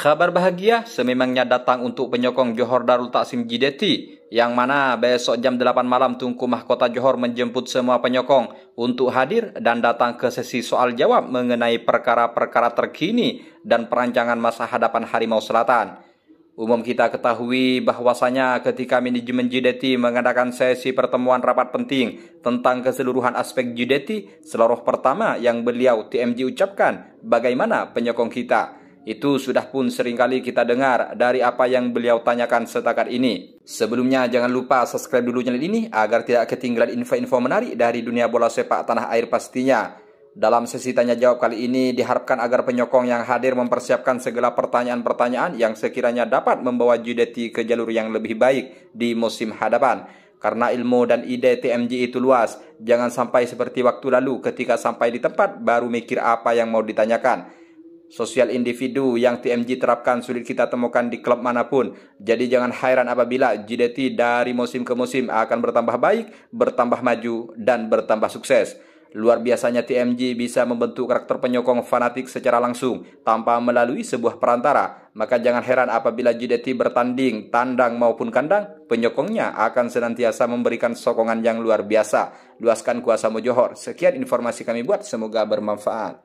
Kabar bahagia sememangnya datang untuk penyokong Johor Darul Taksim JDT yang mana besok jam 8 malam tungku Mahkota Johor menjemput semua penyokong untuk hadir dan datang ke sesi soal jawab mengenai perkara-perkara terkini dan perancangan masa hadapan Harimau Selatan. Umum kita ketahui bahwasanya ketika manajemen JDT mengadakan sesi pertemuan rapat penting tentang keseluruhan aspek JDT, seluruh pertama yang beliau TMJ ucapkan bagaimana penyokong kita – itu sudah pun seringkali kita dengar dari apa yang beliau tanyakan setakat ini. Sebelumnya jangan lupa subscribe dulu channel ini agar tidak ketinggalan info-info menarik dari dunia bola sepak tanah air pastinya. Dalam sesi tanya jawab kali ini diharapkan agar penyokong yang hadir mempersiapkan segala pertanyaan-pertanyaan yang sekiranya dapat membawa Judeti ke jalur yang lebih baik di musim hadapan. Karena ilmu dan ide TMJ itu luas, jangan sampai seperti waktu lalu ketika sampai di tempat baru mikir apa yang mau ditanyakan. Sosial individu yang TMG terapkan sulit kita temukan di klub manapun. Jadi jangan hairan apabila JDT dari musim ke musim akan bertambah baik, bertambah maju, dan bertambah sukses. Luar biasanya TMG bisa membentuk karakter penyokong fanatik secara langsung tanpa melalui sebuah perantara. Maka jangan heran apabila JDT bertanding, tandang maupun kandang, penyokongnya akan senantiasa memberikan sokongan yang luar biasa. Luaskan kuasa Mojohor. Sekian informasi kami buat, semoga bermanfaat.